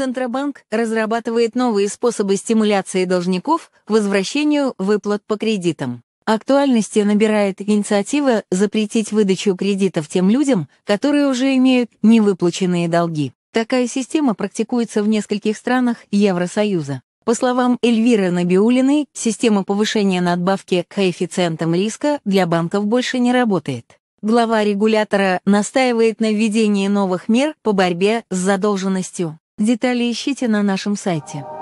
Центробанк разрабатывает новые способы стимуляции должников к возвращению выплат по кредитам. Актуальности набирает инициатива запретить выдачу кредитов тем людям, которые уже имеют невыплаченные долги. Такая система практикуется в нескольких странах Евросоюза. По словам Эльвиры Набиулиной, система повышения надбавки коэффициентом риска для банков больше не работает. Глава регулятора настаивает на введении новых мер по борьбе с задолженностью. Детали ищите на нашем сайте.